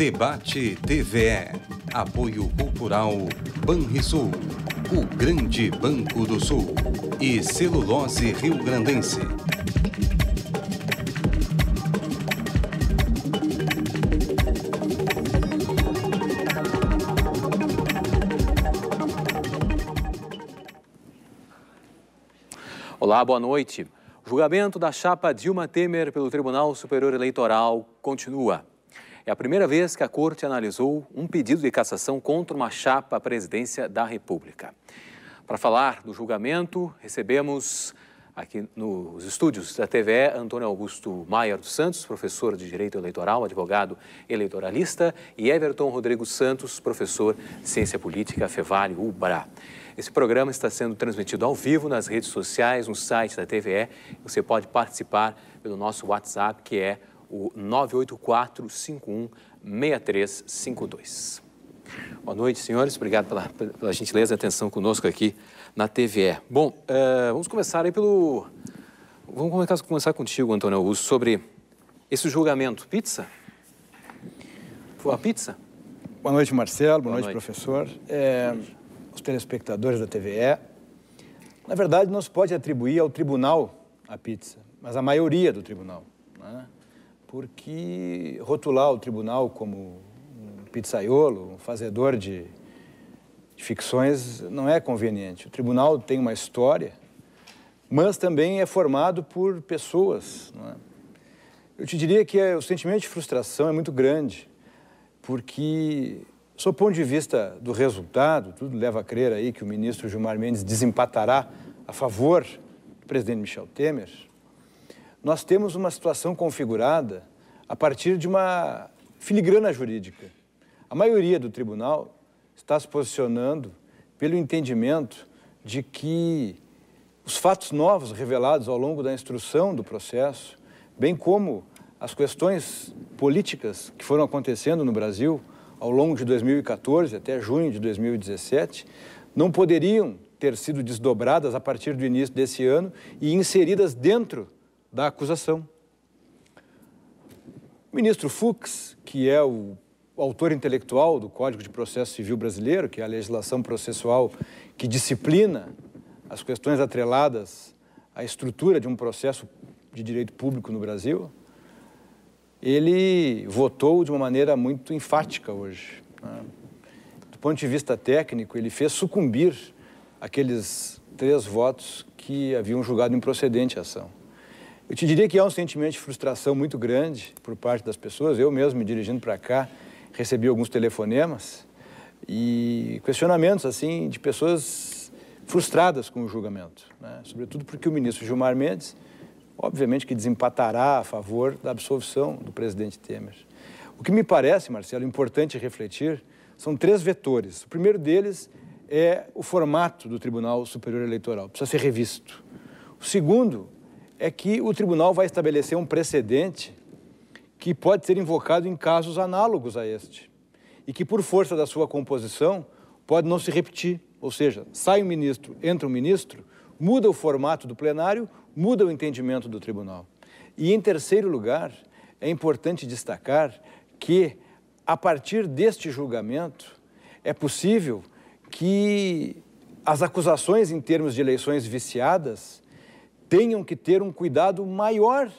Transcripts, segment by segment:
Debate TVE. Apoio Cultural Banrisul, o Grande Banco do Sul e Celulose Rio Grandense. Olá, boa noite. O julgamento da chapa Dilma Temer pelo Tribunal Superior Eleitoral continua. É a primeira vez que a Corte analisou um pedido de cassação contra uma chapa à presidência da República. Para falar do julgamento, recebemos aqui nos estúdios da TVE, Antônio Augusto Maier dos Santos, professor de Direito Eleitoral, advogado eleitoralista, e Everton Rodrigo Santos, professor de Ciência Política, Fevale Ubra. Esse programa está sendo transmitido ao vivo nas redes sociais, no site da TVE. Você pode participar pelo nosso WhatsApp, que é o 984 516352 Boa noite, senhores. Obrigado pela, pela gentileza e atenção conosco aqui na TVE. Bom, uh, vamos começar aí pelo... Vamos começar, começar contigo, Antônio Augusto, sobre esse julgamento. Pizza? Foi a pizza? Boa noite, Marcelo. Boa, Boa noite, noite, professor. É, os telespectadores da TVE. Na verdade, não se pode atribuir ao tribunal a pizza, mas à maioria do tribunal. Né? porque rotular o tribunal como um pizzaiolo, um fazedor de, de ficções, não é conveniente. O tribunal tem uma história, mas também é formado por pessoas. É? Eu te diria que é, o sentimento de frustração é muito grande, porque, sob o ponto de vista do resultado, tudo leva a crer aí que o ministro Gilmar Mendes desempatará a favor do presidente Michel Temer, nós temos uma situação configurada a partir de uma filigrana jurídica. A maioria do tribunal está se posicionando pelo entendimento de que os fatos novos revelados ao longo da instrução do processo, bem como as questões políticas que foram acontecendo no Brasil ao longo de 2014 até junho de 2017, não poderiam ter sido desdobradas a partir do início desse ano e inseridas dentro da acusação. O ministro Fux, que é o autor intelectual do Código de Processo Civil Brasileiro, que é a legislação processual que disciplina as questões atreladas à estrutura de um processo de direito público no Brasil, ele votou de uma maneira muito enfática hoje. Né? Do ponto de vista técnico, ele fez sucumbir aqueles três votos que haviam julgado improcedente a ação. Eu te diria que há um sentimento de frustração muito grande por parte das pessoas. Eu mesmo, me dirigindo para cá, recebi alguns telefonemas e questionamentos assim de pessoas frustradas com o julgamento, né? sobretudo porque o ministro Gilmar Mendes, obviamente, que desempatará a favor da absolvição do presidente Temer. O que me parece, Marcelo, importante refletir são três vetores. O primeiro deles é o formato do Tribunal Superior Eleitoral, precisa ser revisto. O segundo é que o tribunal vai estabelecer um precedente que pode ser invocado em casos análogos a este e que, por força da sua composição, pode não se repetir. Ou seja, sai um ministro, entra um ministro, muda o formato do plenário, muda o entendimento do tribunal. E, em terceiro lugar, é importante destacar que, a partir deste julgamento, é possível que as acusações em termos de eleições viciadas tenham que ter um cuidado maior,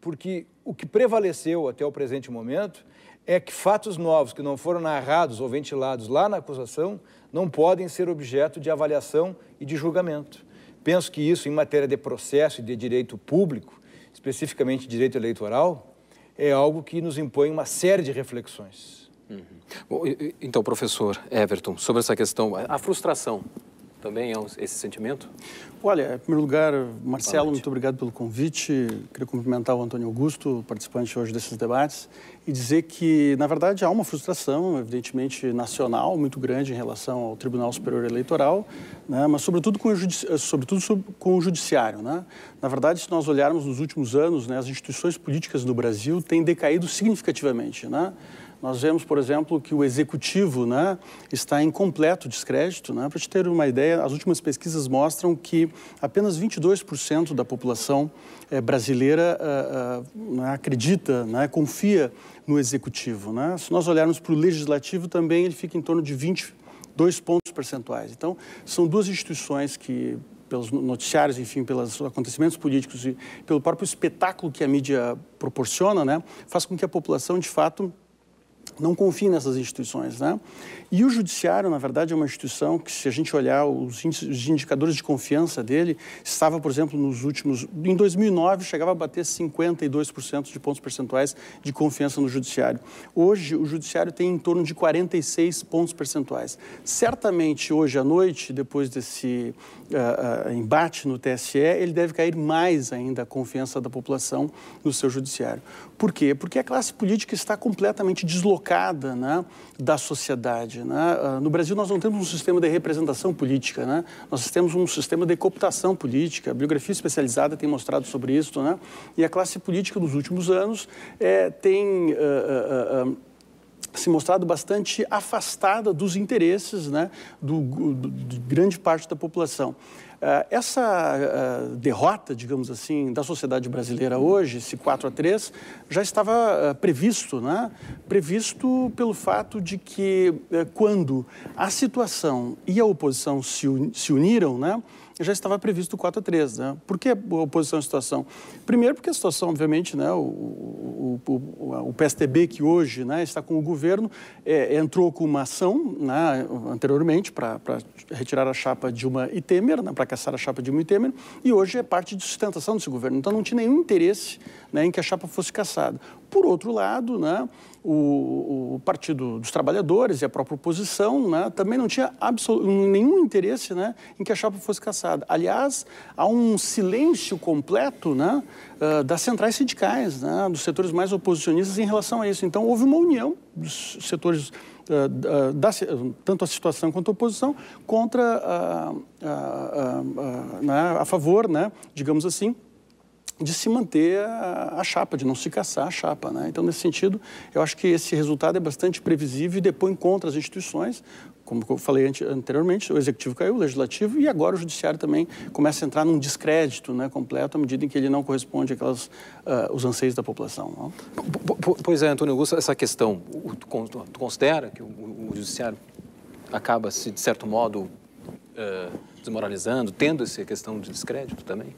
porque o que prevaleceu até o presente momento é que fatos novos que não foram narrados ou ventilados lá na acusação não podem ser objeto de avaliação e de julgamento. Penso que isso, em matéria de processo e de direito público, especificamente direito eleitoral, é algo que nos impõe uma série de reflexões. Uhum. Bom, então, professor Everton, sobre essa questão, a frustração também é esse sentimento? Olha, em primeiro lugar, Marcelo, muito obrigado pelo convite. Queria cumprimentar o Antônio Augusto, participante hoje desses debates, e dizer que, na verdade, há uma frustração, evidentemente, nacional muito grande em relação ao Tribunal Superior Eleitoral, né? mas sobretudo com, o eh, sobretudo com o Judiciário. Né? Na verdade, se nós olharmos nos últimos anos, né, as instituições políticas do Brasil têm decaído significativamente. Né? Nós vemos, por exemplo, que o executivo né, está em completo descrédito. Né? Para te ter uma ideia, as últimas pesquisas mostram que apenas 22% da população é, brasileira é, é, acredita, né, confia no executivo. Né? Se nós olharmos para o legislativo, também ele fica em torno de 22 pontos percentuais. Então, são duas instituições que pelos noticiários, enfim, pelos acontecimentos políticos e pelo próprio espetáculo que a mídia proporciona, né, faz com que a população, de fato, não confiem nessas instituições, né? E o judiciário, na verdade, é uma instituição que, se a gente olhar os, indicadores de confiança dele, estava, por exemplo, nos últimos, em 2009 chegava a bater 52% de pontos percentuais de confiança no judiciário. Hoje, o judiciário tem em torno de 46 pontos percentuais. Certamente hoje à noite, depois desse uh, embate no TSE, ele deve cair mais ainda a confiança da população no seu judiciário. Por quê? Porque a classe política está completamente deslocada né, da sociedade. Né? Uh, no Brasil, nós não temos um sistema de representação política, né? nós temos um sistema de cooptação política. A biografia especializada tem mostrado sobre isso. Né? E a classe política, nos últimos anos, é, tem. Uh, se mostrado bastante afastada dos interesses né, do, do, de grande parte da população. Uh, essa uh, derrota, digamos assim, da sociedade brasileira hoje, esse 4 a 3, já estava uh, previsto, né? Previsto pelo fato de que quando a situação e a oposição se, un se uniram, né? já estava previsto o 4 a 3. Né? Por que a oposição à situação? Primeiro, porque a situação, obviamente, né, o, o, o, o PSTB, que hoje né, está com o governo, é, entrou com uma ação né, anteriormente para retirar a chapa de e Temer, né, para caçar a chapa de e Temer, e hoje é parte de sustentação desse governo. Então, não tinha nenhum interesse né, em que a chapa fosse caçada. Por outro lado, né, o, o, Partido dos Trabalhadores e a própria oposição né, também não tinha nenhum interesse né, em que a chapa fosse caçada. Aliás, há um silêncio completo né, ah, das centrais sindicais, né, dos setores mais oposicionistas em relação a isso. Então, houve uma união dos setores ah, da, tanto a situação quanto a oposição, contra a, ah, né, a favor, né, digamos assim, de se manter a, a, chapa, de não se caçar a chapa. Né? Então, nesse sentido, eu acho que esse resultado é bastante previsível e depois encontra as instituições, como eu falei anteriormente, o executivo caiu, o legislativo e agora o judiciário também começa a entrar num descrédito né, completo à medida em que ele não corresponde àquelas, uh, os anseios da população. Pois é, Antônio Augusto, essa questão, tu considera que o, o judiciário acaba se, de certo modo, uh, desmoralizando, tendo essa questão de descrédito também?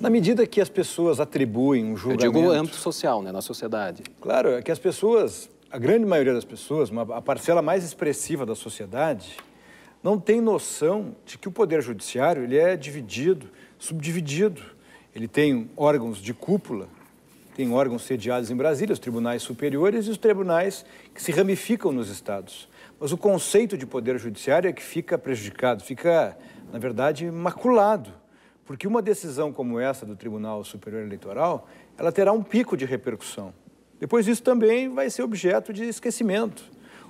Na medida que as pessoas atribuem um julgamento... Eu digo âmbito social, né, na sociedade. Claro, é que as pessoas, a grande maioria das pessoas, uma, a parcela mais expressiva da sociedade, não tem noção de que o poder judiciário ele é dividido, subdividido. Ele tem órgãos de cúpula, tem órgãos sediados em Brasília, os tribunais superiores e os tribunais que se ramificam nos estados. Mas o conceito de poder judiciário é que fica prejudicado, fica, na verdade, maculado. Porque uma decisão como essa do Tribunal Superior Eleitoral, ela terá um pico de repercussão. Depois isso também vai ser objeto de esquecimento.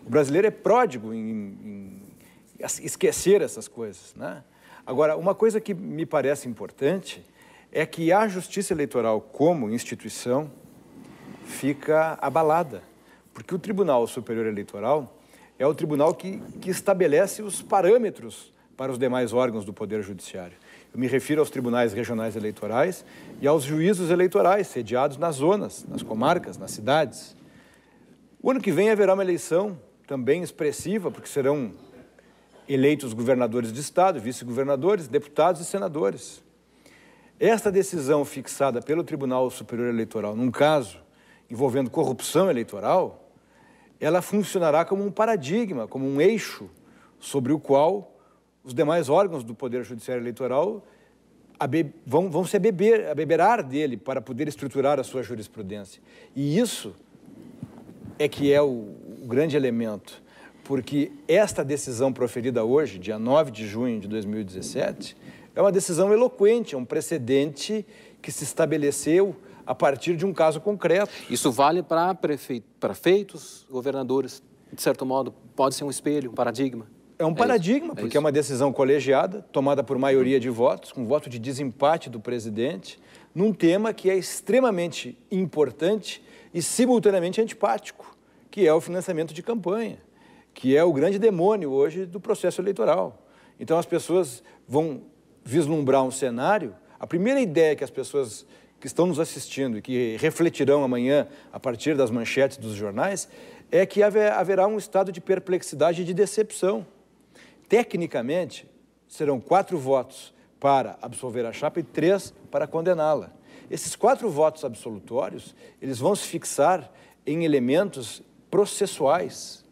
O brasileiro é pródigo em, em esquecer essas coisas, né? Agora, uma coisa que me parece importante é que a justiça eleitoral como instituição fica abalada, porque o Tribunal Superior Eleitoral é o tribunal que, que estabelece os parâmetros para os demais órgãos do Poder Judiciário. Eu me refiro aos tribunais regionais eleitorais e aos juízos eleitorais, sediados nas zonas, nas comarcas, nas cidades. O ano que vem haverá uma eleição também expressiva, porque serão eleitos governadores de estado, vice-governadores, deputados e senadores. Esta decisão fixada pelo Tribunal Superior Eleitoral num caso envolvendo corrupção eleitoral, ela funcionará como um paradigma, como um eixo sobre o qual os demais órgãos do Poder Judiciário Eleitoral vão, vão se abeberar dele para poder estruturar a sua jurisprudência. E isso é que é o, o grande elemento, porque esta decisão proferida hoje, dia 9 de junho de 2017, é uma decisão eloquente, é um precedente que se estabeleceu a partir de um caso concreto. Isso vale para prefeitos, governadores, de certo modo, pode ser um espelho, um paradigma? É um é paradigma, é porque é uma decisão colegiada, tomada por maioria de votos, com voto de desempate do presidente, num tema que é extremamente importante e simultaneamente antipático, que é o financiamento de campanha, que é o grande demônio hoje do processo eleitoral. Então as pessoas vão vislumbrar um cenário. A primeira ideia que as pessoas que estão nos assistindo e que refletirão amanhã a partir das manchetes dos jornais é que haverá um estado de perplexidade e de decepção. Tecnicamente, serão quatro votos para absolver a chapa e três para condená-la. Esses quatro votos absolutórios, eles vão se fixar em elementos processuais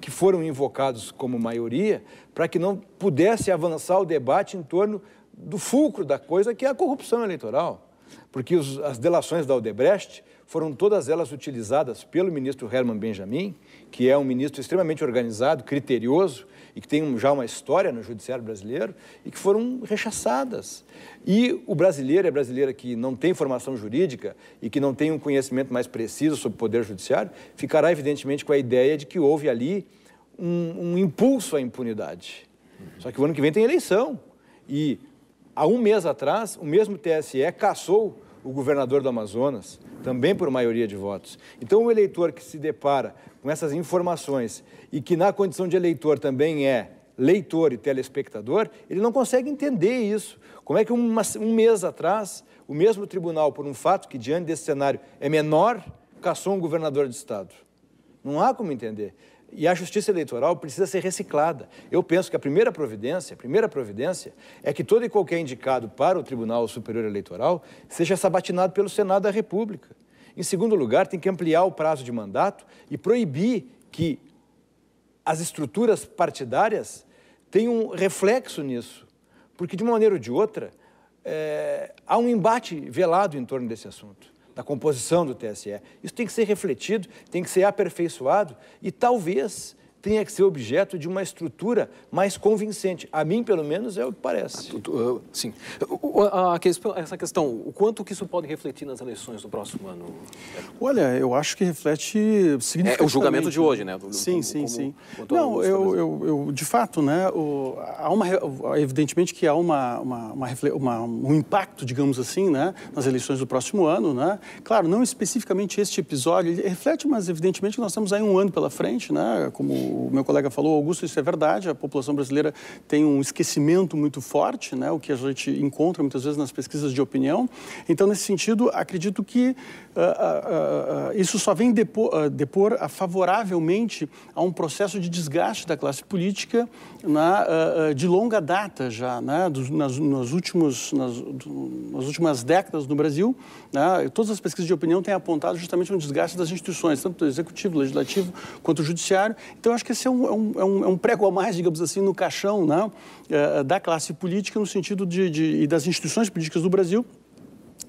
que foram invocados como maioria para que não pudesse avançar o debate em torno do fulcro da coisa, que é a corrupção eleitoral. Porque os, as delações da Odebrecht foram todas elas utilizadas pelo ministro Herman Benjamin, que é um ministro extremamente organizado, criterioso, e que têm já uma história no judiciário brasileiro e que foram rechaçadas. E o brasileiro e a brasileira que não tem formação jurídica e que não tem um conhecimento mais preciso sobre o poder judiciário ficará, evidentemente, com a ideia de que houve ali um, um impulso à impunidade. Só que o ano que vem tem eleição. E há um mês atrás, o mesmo TSE cassou o governador do Amazonas, também por maioria de votos. Então, o eleitor que se depara com essas informações e que, na condição de eleitor, também é leitor e telespectador, ele não consegue entender isso. Como é que uma, um mês atrás, o mesmo tribunal, por um fato que, diante desse cenário, é menor, caçou um governador de Estado? Não há como entender. E a justiça eleitoral precisa ser reciclada. Eu penso que a primeira providência, a primeira providência é que todo e qualquer indicado para o Tribunal Superior Eleitoral seja sabatinado pelo Senado da República. Em segundo lugar, tem que ampliar o prazo de mandato e proibir que as estruturas partidárias tenham um reflexo nisso. Porque, de uma maneira ou de outra, é, há um embate velado em torno desse assunto da composição do TSE. Isso tem que ser refletido, tem que ser aperfeiçoado e talvez tenha que ser objeto de uma estrutura mais convincente. A mim, pelo menos, é o que parece. Sim. Essa questão, o quanto que isso pode refletir nas eleições do próximo ano? Olha, eu acho que reflete significativamente. É, é o julgamento de hoje, né? Do, sim, como, sim, como, sim. Não, eu, eu, eu, de fato, né, o, há uma, evidentemente que há uma, uma, uma, um impacto, digamos assim, né, nas eleições do próximo ano, né? Claro, não especificamente este episódio, ele reflete, mas evidentemente que nós temos aí um ano pela frente, né, como o meu colega falou, Augusto, isso é verdade, a população brasileira tem um esquecimento muito forte, né, o que a gente encontra muitas vezes nas pesquisas de opinião. Então, nesse sentido, acredito que uh, uh, uh, isso só vem ah, depor, depor favoravelmente a um processo de desgaste da classe política na, ah, ah, de longa data já, né, dos, nas, nas, últimos, nas, do, nas últimas décadas no Brasil. Né, todas as pesquisas de opinião têm apontado justamente um desgaste das instituições, tanto do executivo, legislativo quanto do judiciário. Então, acho que esse é, é um, é um, é um prego a mais, digamos assim, no caixão né, eh, da classe política no sentido de, de, e das instituições políticas do Brasil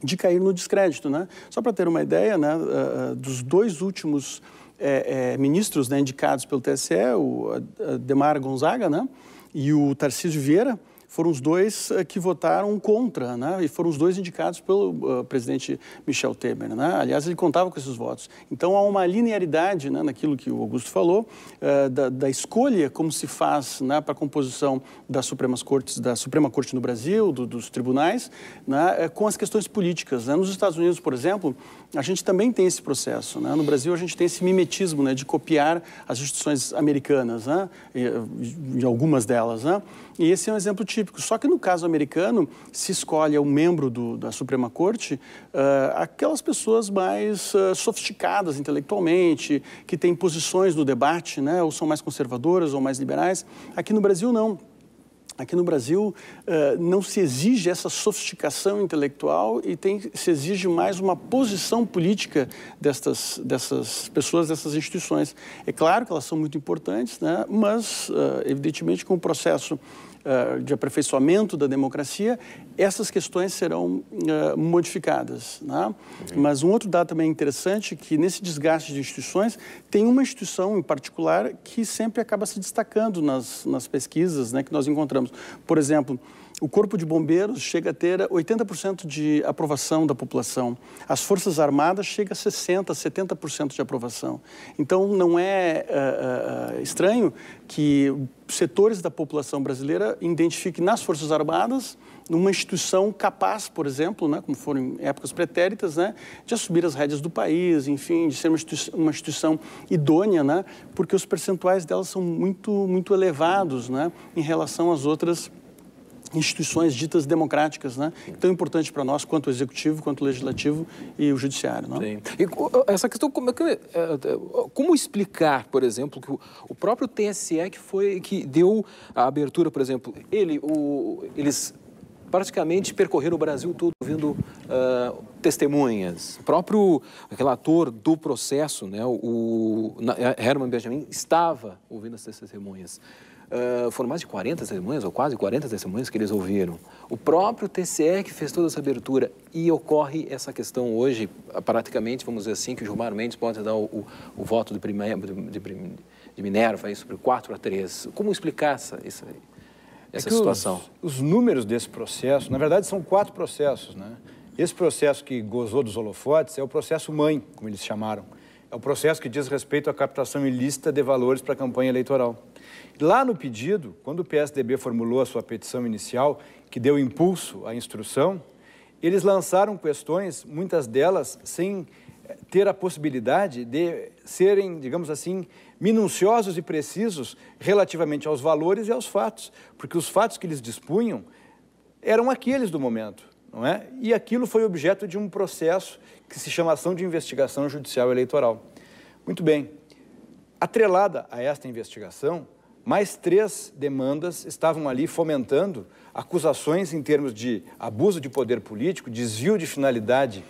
de cair no descrédito. Né? Só para ter uma ideia, né, eh, eh, dos dois últimos é, ministros né, indicados pelo TSE, o Demar Gonzaga né, e o Tarcísio Vieira, foram os dois eh, que votaram contra, né? E foram os dois indicados pelo uh, presidente Michel Temer, né? Aliás, ele contava com esses votos. Então há uma linearidade, né, naquilo que o Augusto falou, uh, da, da, escolha como se faz, né, para a composição das Supremas Cortes, da Suprema Corte no Brasil, do, dos tribunais, né, com as questões políticas. Né? Nos Estados Unidos, por exemplo, a gente também tem esse processo. Né? No Brasil, a gente tem esse mimetismo né, de copiar as instituições americanas, né? e, eh, e algumas delas. Né? E esse é um exemplo típico. Só que no caso americano, se escolhe um membro do, da Suprema Corte, uh, aquelas pessoas mais uh, sofisticadas intelectualmente, que têm posições no debate, né? ou são mais conservadoras ou mais liberais. Aqui no Brasil, não. Aqui no Brasil eh, não se exige essa sofisticação intelectual e tem, se exige mais uma posição política destas, dessas pessoas, dessas instituições. É claro que elas são muito importantes, né? mas, eh, evidentemente, com o processo eh, de aperfeiçoamento da democracia, essas questões serão eh, modificadas. Né? Mas um outro dado também interessante é que nesse desgaste de instituições, tem uma instituição em particular que sempre acaba se destacando nas, nas pesquisas né, que nós encontramos. Por exemplo, o Corpo de Bombeiros chega a ter 80% de aprovação da população. As Forças Armadas chega a 60%, 70% de aprovação. Então, não é uh, uh, estranho que setores da população brasileira identifiquem nas Forças Armadas uma instituição capaz, por exemplo, né, como foram em épocas pretéritas, né, de assumir as rédeas do país, enfim, de ser uma instituição, uma instituição idônea, né, porque os percentuais delas são muito, muito elevados né, em relação às outras instituições ditas democráticas, né? Tão importante para nós quanto o executivo, quanto o legislativo e o judiciário, não? Né? Sim. E eh, essa questão como, é eh, eh, como explicar, por exemplo, que o próprio TSE que foi que deu a abertura, por exemplo, ele, o, eles praticamente percorreram o Brasil todo ouvindo uh, testemunhas. O próprio relator do processo, né, o Herman Benjamin, estava ouvindo essas testemunhas. Ah, foram mais de 40 testemunhas, ou quase 40 testemunhas que eles ouviram. O próprio TCE que fez toda essa abertura e ocorre essa questão hoje, praticamente, vamos dizer assim, que o Gilmar Mendes pode dar o, o, o voto de, primeira, de, de, Minerva aí, sobre 4 a 3. Como explicar essa, essa, é essa é situação? Os, os números desse processo, na verdade, são quatro processos, né? Esse processo que gozou dos holofotes é o processo mãe, como eles chamaram é o processo que diz respeito à captação ilícita de valores para a campanha eleitoral. Lá no pedido, quando o PSDB formulou a sua petição inicial, que deu impulso à instrução, eles lançaram questões, muitas delas sem eh, ter a possibilidade de serem, digamos assim, minuciosos e precisos relativamente aos valores e aos fatos, porque os fatos que eles dispunham eram aqueles do momento, não é? E aquilo foi objeto de um processo que se chama Ação de Investigação Judicial Eleitoral. Muito bem. Atrelada a esta investigação, mais três demandas estavam ali fomentando acusações em termos de abuso de poder político, desvio de finalidade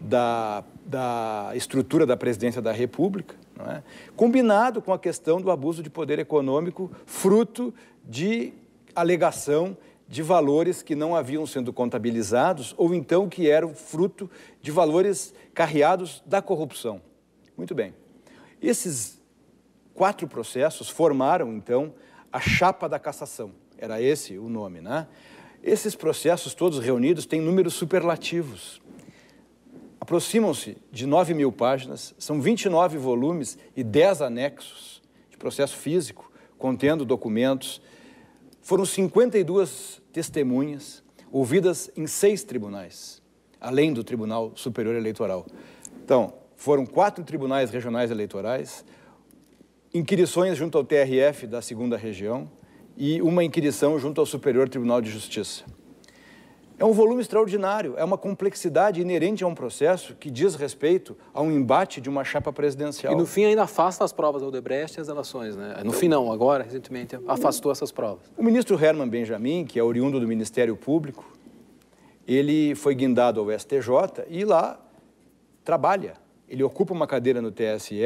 da, da estrutura da presidência da República, é? combinado com a questão do abuso de poder econômico, fruto de alegação de valores que não haviam sendo contabilizados ou então que eram fruto de valores carreados da corrupção. Muito bem. Esses quatro processos formaram, então, a chapa da cassação. Era esse o nome, né? Esses processos todos reunidos têm números superlativos. Aproximam-se de 9 mil páginas, são 29 volumes e 10 anexos de processo físico, contendo documentos, foram 52 testemunhas ouvidas em seis tribunais, além do Tribunal Superior Eleitoral. Então, foram quatro tribunais regionais eleitorais, inquirições junto ao TRF da segunda região e uma inquirição junto ao Superior Tribunal de Justiça. É um volume extraordinário, é uma complexidade inerente a um processo que diz respeito a um embate de uma chapa presidencial. E no fim ainda afasta as provas ao Odebrecht e as relações, né? No fim não, agora, recentemente, afastou essas provas. O ministro Herman Benjamin, que é oriundo do Ministério Público, ele foi guindado ao STJ e lá trabalha. Ele ocupa uma cadeira no TSE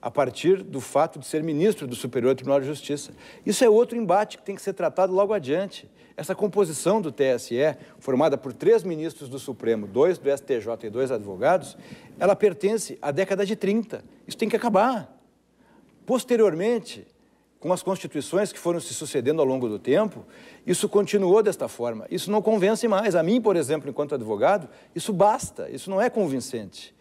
a partir do fato de ser ministro do Superior Tribunal de Justiça. Isso é outro embate que tem que ser tratado logo adiante. Essa composição do TSE, formada por três ministros do Supremo, dois do STJ e dois advogados, ela pertence à década de 30. Isso tem que acabar. Posteriormente, com as constituições que foram se sucedendo ao longo do tempo, isso continuou desta forma. Isso não convence mais. A mim, por exemplo, enquanto advogado, isso basta, isso não é convincente.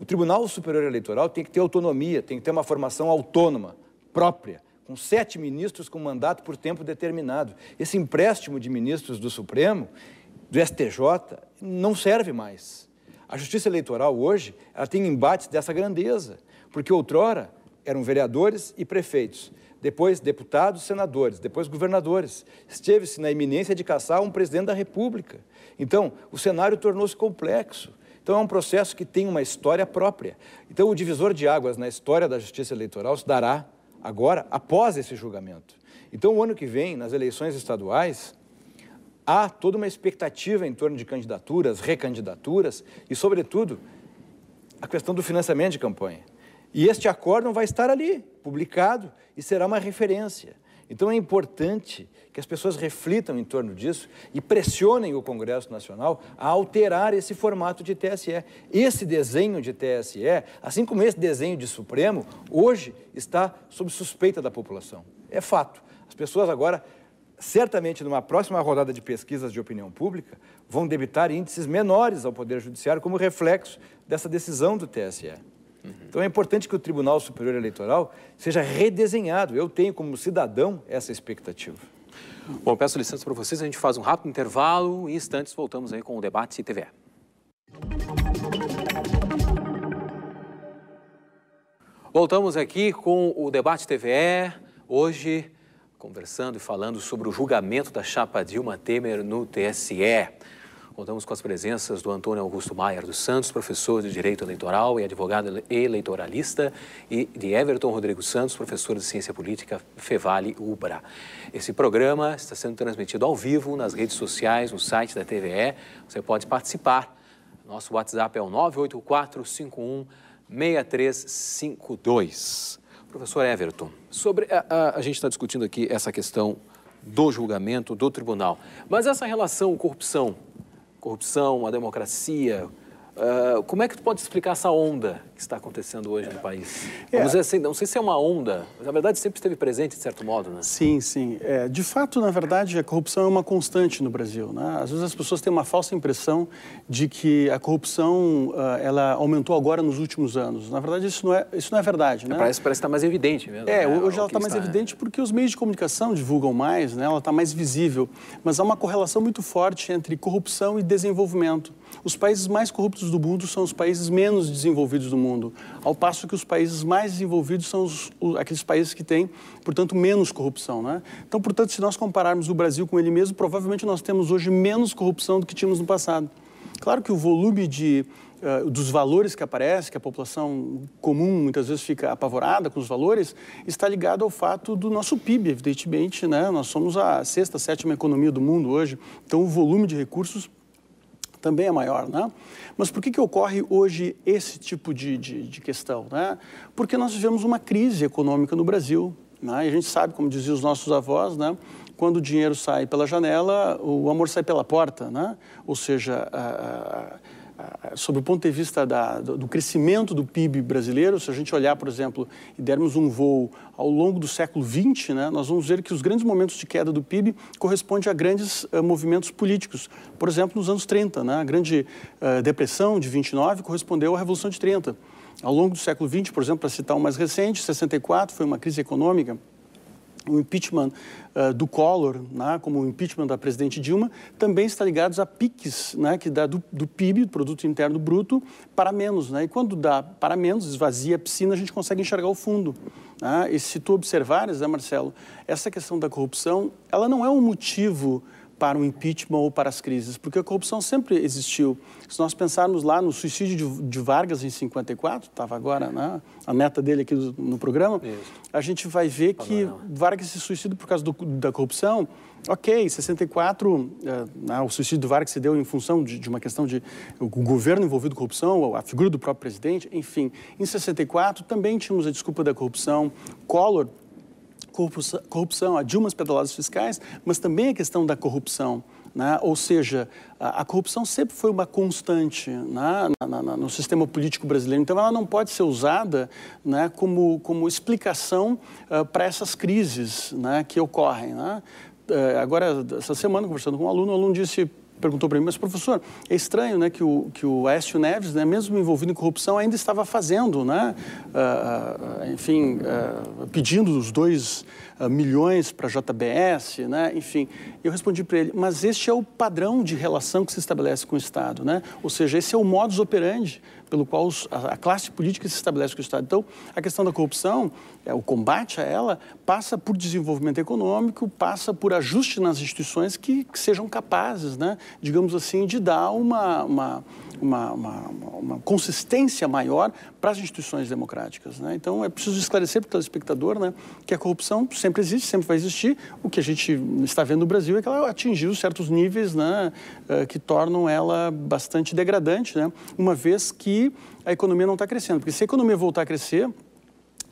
O Tribunal Superior Eleitoral tem que ter autonomia, tem que ter uma formação autônoma, própria com sete ministros com mandato por tempo determinado. Esse empréstimo de ministros do Supremo, do STJ, não serve mais. A justiça eleitoral hoje ela tem embates dessa grandeza, porque outrora eram vereadores e prefeitos, depois deputados, senadores, depois governadores. Esteve-se na iminência de caçar um presidente da República. Então, o cenário tornou-se complexo. Então, é um processo que tem uma história própria. Então, o divisor de águas na história da justiça eleitoral se dará agora após esse julgamento. Então, o ano que vem, nas eleições estaduais, há toda uma expectativa em torno de candidaturas, recandidaturas e, sobretudo, a questão do financiamento de campanha. E este acórdão vai estar ali, publicado, e será uma referência. Então é importante que as pessoas reflitam em torno disso e pressionem o Congresso Nacional a alterar esse formato de TSE. Esse desenho de TSE, assim como esse desenho de Supremo, hoje está sob suspeita da população. É fato. As pessoas agora, certamente numa próxima rodada de pesquisas de opinião pública, vão debitar índices menores ao Poder Judiciário como reflexo dessa decisão do TSE. Uhum. Então é importante que o Tribunal Superior Eleitoral seja redesenhado. Eu tenho como cidadão essa expectativa. Bom, peço licença para vocês, a gente faz um rápido intervalo e em instantes voltamos aí com o debate TV. Voltamos aqui com o debate TVE. Hoje conversando e falando sobre o julgamento da chapa Dilma Temer no TSE. Contamos com as presenças do Antônio Augusto Maier dos Santos, professor de Direito Eleitoral e advogado eleitoralista, e de Everton Rodrigo Santos, professor de Ciência Política, Fevale Ubra. Esse programa está sendo transmitido ao vivo nas redes sociais, no site da TVE. Você pode participar. Nosso WhatsApp é o 984 51 6352. Professor Everton, sobre a, a, a gente está discutindo aqui essa questão do julgamento do tribunal, mas essa relação corrupção corrupção, a democracia. Uh, como é que tu pode explicar essa onda está acontecendo hoje no país. É. Vamos dizer assim, não sei se é uma onda, mas na verdade sempre esteve presente, de certo modo, né? Sim, sim. É, de fato, na verdade, a corrupção é uma constante no Brasil. Né? Às vezes as pessoas têm uma falsa impressão de que a corrupção ah, ela aumentou agora nos últimos anos. Na verdade, isso não é, isso não é verdade. É, né? Parece, parece estar mais evidente mesmo. É, né? hoje ela está mais é. evidente porque os meios de comunicação divulgam mais, né? ela está mais visível. Mas há uma correlação muito forte entre corrupção e desenvolvimento. Os países mais corruptos do mundo são os países menos desenvolvidos do mundo mundo, ao passo que os países mais desenvolvidos são os, os, aqueles países que têm, portanto, menos corrupção. Né? Então, portanto, se nós compararmos o Brasil com ele mesmo, provavelmente nós temos hoje menos corrupção do que tínhamos no passado. Claro que o volume de, uh, dos valores que aparece, que a população comum muitas vezes fica apavorada com os valores, está ligado ao fato do nosso PIB, evidentemente. Né? Nós somos a sexta, sétima economia do mundo hoje, então o volume de recursos também é maior, né? Mas por que, que ocorre hoje esse tipo de, de, de questão, né? Porque nós vivemos uma crise econômica no Brasil, né? E a gente sabe, como diziam os nossos avós, né? Quando o dinheiro sai pela janela, o amor sai pela porta, né? Ou seja, a, a sobre o ponto de vista da, do crescimento do PIB brasileiro, se a gente olhar, por exemplo, e dermos um voo ao longo do século XX, né, nós vamos ver que os grandes momentos de queda do PIB correspondem a grandes uh, movimentos políticos. Por exemplo, nos anos 30, né, a grande uh, depressão de 29 correspondeu à Revolução de 30. Ao longo do século XX, por exemplo, para citar um mais recente, 64 foi uma crise econômica o impeachment uh, do Collor, né, como o impeachment da presidente Dilma, também está ligados a piques, né, que dá do, do, PIB, do Produto Interno Bruto, para menos. Né, e quando dá para menos, esvazia a piscina, a gente consegue enxergar o fundo. Né, e se tu observares, né, Marcelo, essa questão da corrupção, ela não é um motivo para o impeachment ou para as crises, porque a corrupção sempre existiu. Se nós pensarmos lá no suicídio de, Vargas em 54, estava agora né, a neta dele aqui no programa, Isso. a gente vai ver que Vargas se suicida por causa do, da corrupção. Ok, 64, eh, né, o suicídio do Vargas se deu em função de, de uma questão de o governo envolvido com corrupção, a figura do próprio presidente, enfim. Em 64 também tínhamos a desculpa da corrupção. Collor corrupção, a Dilma umas pedaladas fiscais, mas também a questão da corrupção. Né? Ou seja, a, a, corrupção sempre foi uma constante né? na, na, no sistema político brasileiro. Então, ela não pode ser usada né? como, como explicação uh, para essas crises né, que ocorrem. Uh, agora, essa semana, conversando com um aluno, o um aluno disse perguntou para mim, mas professor, é estranho né, que, o, que o Écio Neves, né, mesmo envolvido em corrupção, ainda estava fazendo, né, uh, enfim, uh, pedindo os dois uh, milhões para a JBS, né, enfim. Eu respondi para ele, mas este é o padrão de relação que se estabelece com o Estado, né? ou seja, esse é o modus operandi pelo qual a classe política se estabelece com o Estado. Então, a questão da corrupção, é, o combate a ela, passa por desenvolvimento econômico, passa por ajuste nas instituições que, que sejam capazes, né, digamos assim, de dar uma, uma uma, uma, uma consistência maior para as instituições democráticas. Né? Então, é preciso esclarecer para o telespectador né, que a corrupção sempre existe, sempre vai existir. O que a gente está vendo no Brasil é que ela atingiu certos níveis né, eh, que tornam ela bastante degradante, né? uma vez que a economia não está crescendo. Porque se a economia voltar a crescer,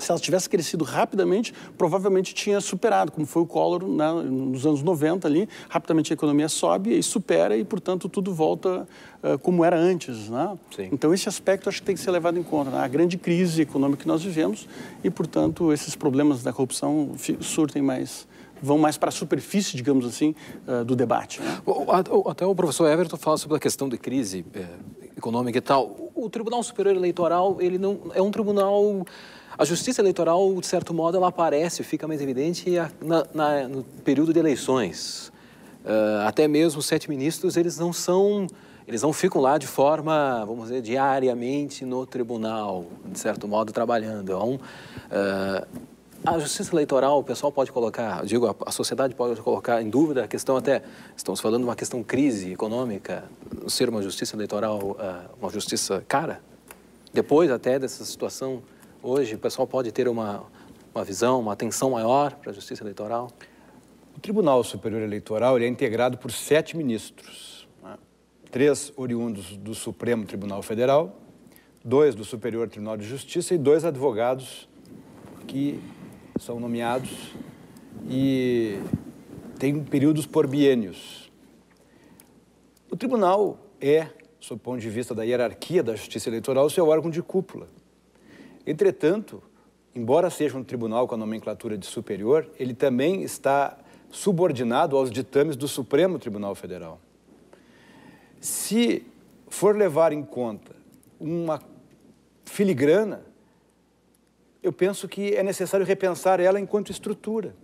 se ela tivesse crescido rapidamente, provavelmente tinha superado, como foi o Collor né, nos anos 90 ali. Rapidamente a economia sobe e supera e, portanto, tudo volta uh, como era antes. Né? Então, esse aspecto acho que tem que ser levado em conta. Né? A grande crise econômica que nós vivemos e, portanto, esses problemas da corrupção surtem mais vão mais para a superfície, digamos assim, eh, do debate. Né? Até o professor Everton fala sobre a questão de crise eh, econômica e tal. O Tribunal Superior Eleitoral ele não é um tribunal a justiça eleitoral, de certo modo, ela aparece, fica mais evidente na, na, no período de eleições. Uh, até mesmo os sete ministros, eles não são, eles não ficam lá de forma, vamos dizer, diariamente no tribunal, de certo modo, trabalhando. Então, uh, a justiça eleitoral, o pessoal pode colocar, digo, a, a, sociedade pode colocar em dúvida a questão até, estamos falando de uma questão crise econômica, ser uma justiça eleitoral, uh, uma justiça cara, depois até dessa situação hoje o pessoal pode ter uma, uma visão, uma atenção maior para a justiça eleitoral? O Tribunal Superior Eleitoral ele é integrado por sete ministros. Né? Três oriundos do Supremo Tribunal Federal, dois do Superior Tribunal de Justiça e dois advogados que são nomeados e têm períodos por biênios. O tribunal é, sob o ponto de vista da hierarquia da justiça eleitoral, o seu órgão de cúpula. Entretanto, embora seja um tribunal com a nomenclatura de superior, ele também está subordinado aos ditames do Supremo Tribunal Federal. Se for levar em conta uma filigrana, eu penso que é necessário repensar ela enquanto estrutura,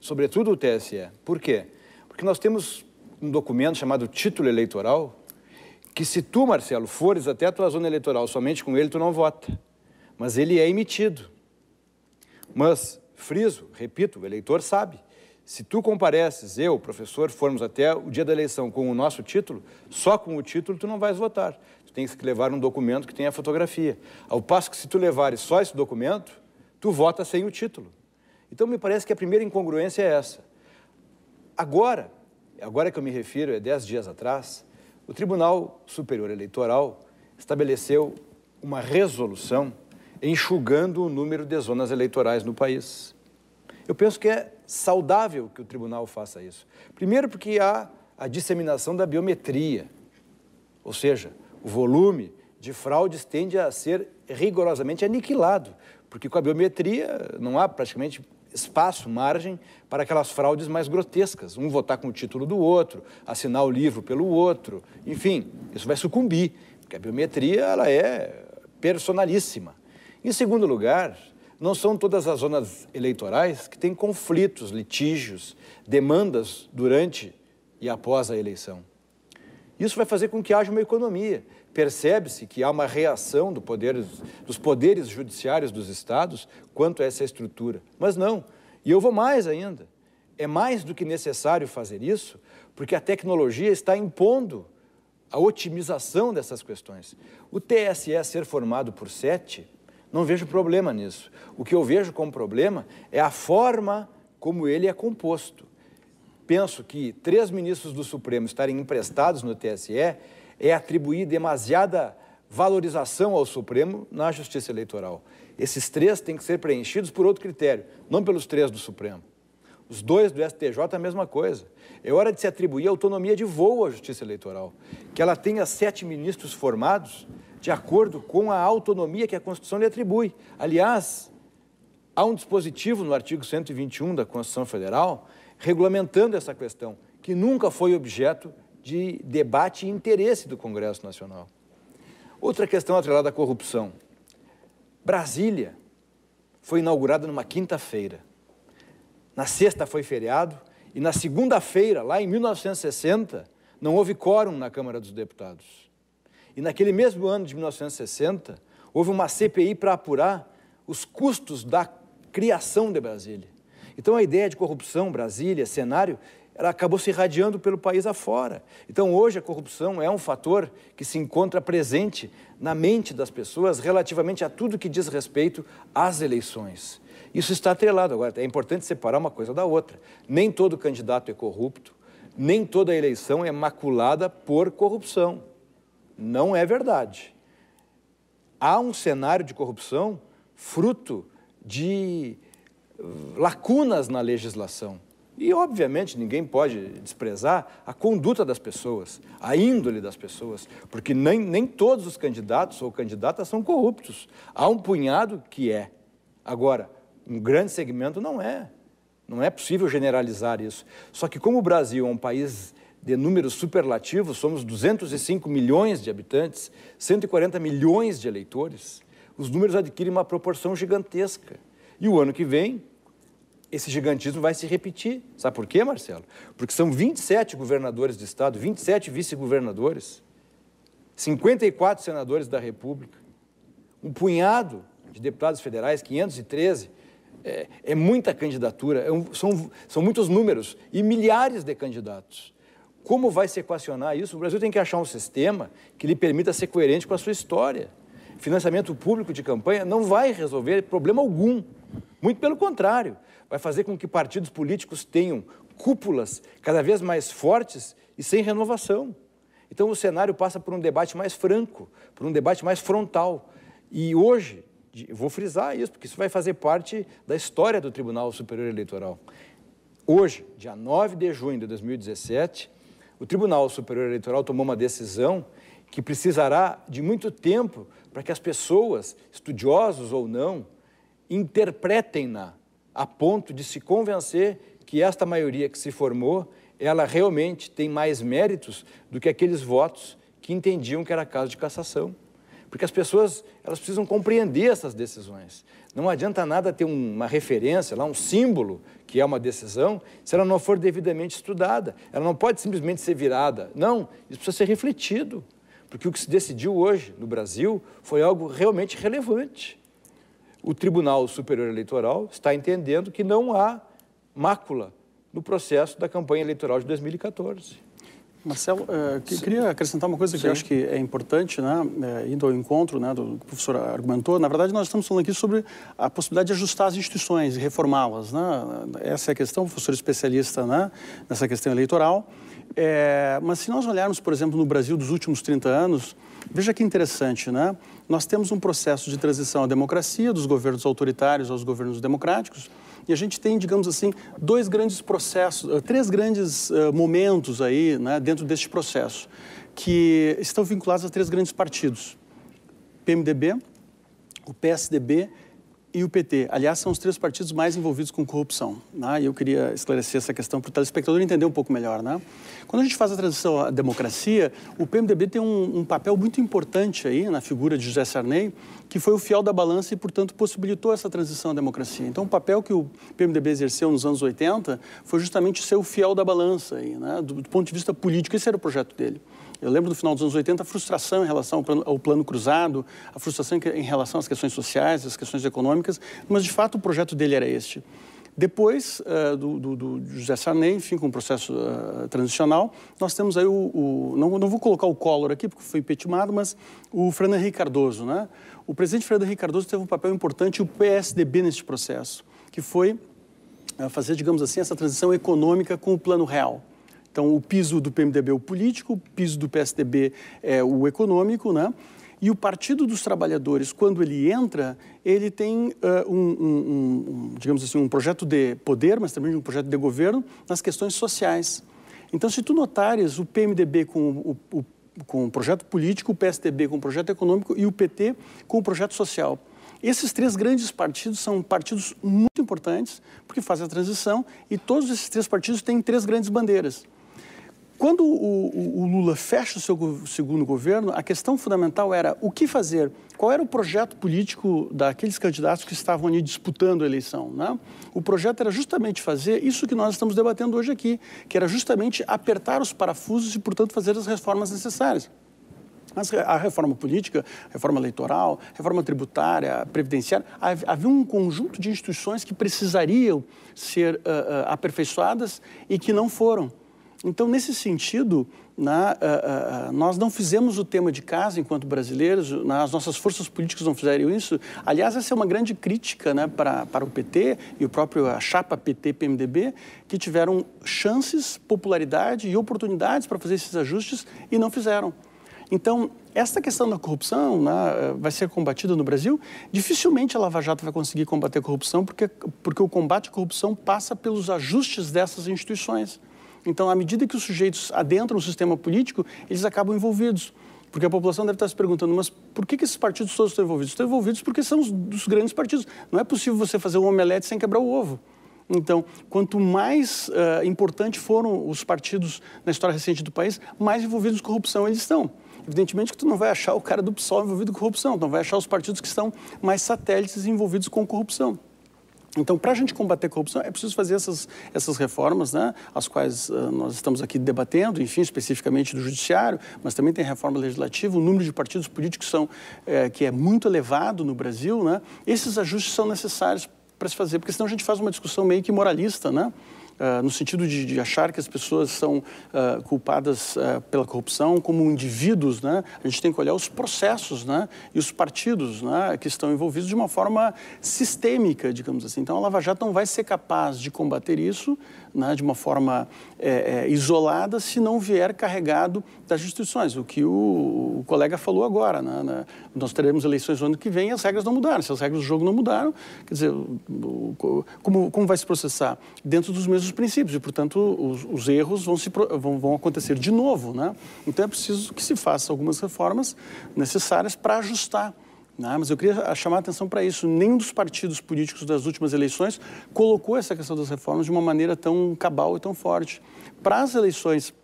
sobretudo o TSE. Por quê? Porque nós temos um documento chamado Título Eleitoral, que se tu, Marcelo, fores até a tua zona eleitoral somente com ele, tu não vota mas ele é emitido. Mas, friso, repito, o eleitor sabe. Se tu compareces, eu, professor, formos até o dia da eleição com o nosso título, só com o título tu não vais votar. Tu tens que levar um documento que tenha a fotografia. Ao passo que se tu levares só esse documento, tu votas sem o título. Então me parece que a primeira incongruência é essa. Agora, agora que eu me refiro, é dez dias atrás, o Tribunal Superior Eleitoral estabeleceu uma resolução enxugando o número de zonas eleitorais no país. Eu penso que é saudável que o tribunal faça isso. Primeiro, porque há a disseminação da biometria, ou seja, o volume de fraudes tende a ser rigorosamente aniquilado, porque com a biometria não há praticamente espaço, margem para aquelas fraudes mais grotescas. Um votar com o título do outro, assinar o livro pelo outro, enfim, isso vai sucumbir, porque a biometria ela é personalíssima. Em segundo lugar, não são todas as zonas eleitorais que têm conflitos, litígios, demandas durante e após a eleição. Isso vai fazer com que haja uma economia. Percebe-se que há uma reação do poder, dos poderes judiciários dos estados quanto a essa estrutura. Mas não, e eu vou mais ainda. É mais do que necessário fazer isso, porque a tecnologia está impondo a otimização dessas questões. O TSE ser formado por sete não vejo problema nisso. O que eu vejo como problema é a forma como ele é composto. Penso que três ministros do Supremo estarem emprestados no TSE é atribuir demasiada valorização ao Supremo na justiça eleitoral. Esses três têm que ser preenchidos por outro critério, não pelos três do Supremo. Os dois do STJ, a mesma coisa. É hora de se atribuir autonomia de voo à Justiça Eleitoral. Que ela tenha sete ministros formados de acordo com a autonomia que a Constituição lhe atribui. Aliás, há um dispositivo no artigo 121 da Constituição Federal regulamentando essa questão, que nunca foi objeto de debate e interesse do Congresso Nacional. Outra questão atrelada à corrupção. Brasília foi inaugurada numa quinta-feira. Na sexta foi feriado e na segunda-feira, lá em 1960, não houve quórum na Câmara dos Deputados. E naquele mesmo ano de 1960, houve uma CPI para apurar os custos da criação de Brasília. Então a ideia de corrupção, Brasília, cenário, ela acabou se irradiando pelo país afora. Então, hoje, a corrupção é um fator que se encontra presente na mente das pessoas relativamente a tudo que diz respeito às eleições. Isso está atrelado agora. É importante separar uma coisa da outra. Nem todo candidato é corrupto, nem toda eleição é maculada por corrupção. Não é verdade. Há um cenário de corrupção fruto de eh, lacunas na legislação. E, obviamente, ninguém pode desprezar a conduta das pessoas, a índole das pessoas, porque nem, nem todos os candidatos ou candidatas são corruptos. Há um punhado que é. Agora, um grande segmento não é. Não é possível generalizar isso. Só que, como o Brasil é um país de números superlativos, somos 205 milhões de habitantes, 140 milhões de eleitores, os números adquirem uma proporção gigantesca. E o ano que vem, esse gigantismo vai se repetir. Sabe por quê, Marcelo? Porque são 27 governadores de Estado, 27 vice-governadores, 54 senadores da República, um punhado de deputados federais, 513. É, é muita candidatura, é um, são, são muitos números e milhares de candidatos. Como vai se equacionar isso? O Brasil tem que achar um sistema que lhe permita ser coerente com a sua história. Financiamento público de campanha não vai resolver problema algum. Muito pelo contrário, vai fazer com que partidos políticos tenham cúpulas cada vez mais fortes e sem renovação. Então o cenário passa por um debate mais franco, por um debate mais frontal. E hoje, vou frisar isso, porque isso vai fazer parte da história do Tribunal Superior Eleitoral. Hoje, dia 9 de junho de 2017, o Tribunal Superior Eleitoral tomou uma decisão que precisará de muito tempo para que as pessoas, estudiosos ou não, interpretem-na a ponto de se convencer que esta maioria que se formou, ela realmente tem mais méritos do que aqueles votos que entendiam que era caso de cassação. Porque as pessoas elas precisam compreender essas decisões. Não adianta nada ter uma referência, lá um símbolo que é uma decisão, se ela não for devidamente estudada. Ela não pode simplesmente ser virada. Não, isso precisa ser refletido. Porque o que se decidiu hoje no Brasil foi algo realmente relevante. O Tribunal Superior Eleitoral está entendendo que não há mácula no processo da campanha eleitoral de 2014. Marcelo, eh, queria acrescentar uma coisa que Sim. eu acho que é importante, né? Eh, indo ao encontro né, do que o professor argumentou. Na verdade, nós estamos falando aqui sobre a possibilidade de ajustar as instituições e reformá-las. Né? Essa é a questão, o professor especialista né, nessa questão eleitoral. É, mas se nós olharmos, por exemplo, no Brasil dos últimos 30 anos, veja que interessante, né? Nós temos um processo de transição à democracia, dos governos autoritários aos governos democráticos. E a gente tem, digamos assim, dois grandes processos, eh, três grandes uh, momentos aí né, dentro deste processo, que estão vinculados a três grandes partidos: PMDB, o PSDB e o PT. Aliás, são os três partidos mais envolvidos com corrupção. Né? E eu queria esclarecer essa questão para o telespectador entender um pouco melhor. Né? Quando a gente faz a transição à democracia, o PMDB tem um, um papel muito importante aí na figura de José Sarney, que foi o fiel da balança e, portanto, possibilitou essa transição à democracia. Então, o papel que o PMDB exerceu nos anos 80 foi justamente ser o fiel da balança, aí, né? do, do ponto de vista político, esse era o projeto dele. Eu lembro do final dos anos 80 a frustração em relação ao plano, ao plano, cruzado, a frustração em relação às questões sociais, às questões econômicas, mas de fato o projeto dele era este. Depois uh, do, do, do, José Sarney, enfim, com o processo uh, transicional, nós temos aí o... o não, não, vou colocar o Collor aqui, porque foi petimado, mas o Fernando Henrique Cardoso, né? O presidente Fernando Henrique Cardoso teve um papel importante o PSDB neste processo, que foi uh, fazer, digamos assim, essa transição econômica com o Plano Real. Então, o piso do PMDB é o político, o piso do PSDB é o econômico, né? E o Partido dos Trabalhadores, quando ele entra, ele tem uh, um, um, um, digamos assim, um projeto de poder, mas também um projeto de governo nas questões sociais. Então, se tu notares o PMDB com o, o, com o projeto político, o PSDB com o projeto econômico e o PT com o projeto social. Esses três grandes partidos são partidos muito importantes, porque fazem a transição, e todos esses três partidos têm três grandes bandeiras. Quando o, o, o, Lula fecha o seu segundo governo, a questão fundamental era o que fazer, qual era o projeto político daqueles candidatos que estavam ali disputando a eleição. Né? O projeto era justamente fazer isso que nós estamos debatendo hoje aqui, que era justamente apertar os parafusos e, portanto, fazer as reformas necessárias. Mas a reforma política, reforma eleitoral, reforma tributária, previdenciária, havia um conjunto de instituições que precisariam ser uh, uh, aperfeiçoadas e que não foram. Então, nesse sentido, na, uh, uh, nós não fizemos o tema de casa enquanto brasileiros, na, as nossas forças políticas não fizeram isso. Aliás, essa é uma grande crítica né, para, para o PT e o próprio a chapa PT-PMDB, que tiveram chances, popularidade e oportunidades para fazer esses ajustes e não fizeram. Então, essa questão da corrupção né, vai ser combatida no Brasil. Dificilmente a Lava Jato vai conseguir combater a corrupção, porque, porque o combate à corrupção passa pelos ajustes dessas instituições. Então, à medida que os sujeitos adentram o sistema político, eles acabam envolvidos. Porque a população deve estar se perguntando, mas por que, que esses partidos todos estão envolvidos? Estão envolvidos porque são os, os grandes partidos. Não é possível você fazer um omelete sem quebrar o ovo. Então, quanto mais uh, importante foram os partidos na história recente do país, mais envolvidos com corrupção eles estão. Evidentemente que tu não vai achar o cara do PSOL envolvido com corrupção, Então, não vai achar os partidos que estão mais satélites envolvidos com corrupção. Então, para a gente combater a corrupção, é preciso fazer essas, essas reformas, né, as quais uh, nós estamos aqui debatendo, enfim, especificamente do judiciário, mas também tem reforma legislativa, o número de partidos políticos são, é, que é muito elevado no Brasil. Né, esses ajustes são necessários para se fazer, porque senão a gente faz uma discussão meio que moralista, né? Ah, no sentido de, de, achar que as pessoas são uh, culpadas uh, pela corrupção como indivíduos, né? A gente tem que olhar os processos, né? E os partidos, né? Que estão envolvidos de uma forma sistêmica, digamos assim. Então, a Lava Jato não vai ser capaz de combater isso né, de uma forma é, é, isolada se não vier carregado das instituições. O que o, o colega falou agora, né, né, nós teremos eleições no ano que vem e as regras não mudaram. Se as regras do jogo não mudaram, quer dizer, como, como vai se processar? Dentro dos mesmos princípios e, portanto, os, os erros vão, se, vão, vão acontecer de novo. Né? Então é preciso que se façam algumas reformas necessárias para ajustar não, né? mas eu queria chamar a atenção para isso. Nenhum dos partidos políticos das últimas eleições colocou essa questão das reformas de uma maneira tão cabal e tão forte. Para as eleições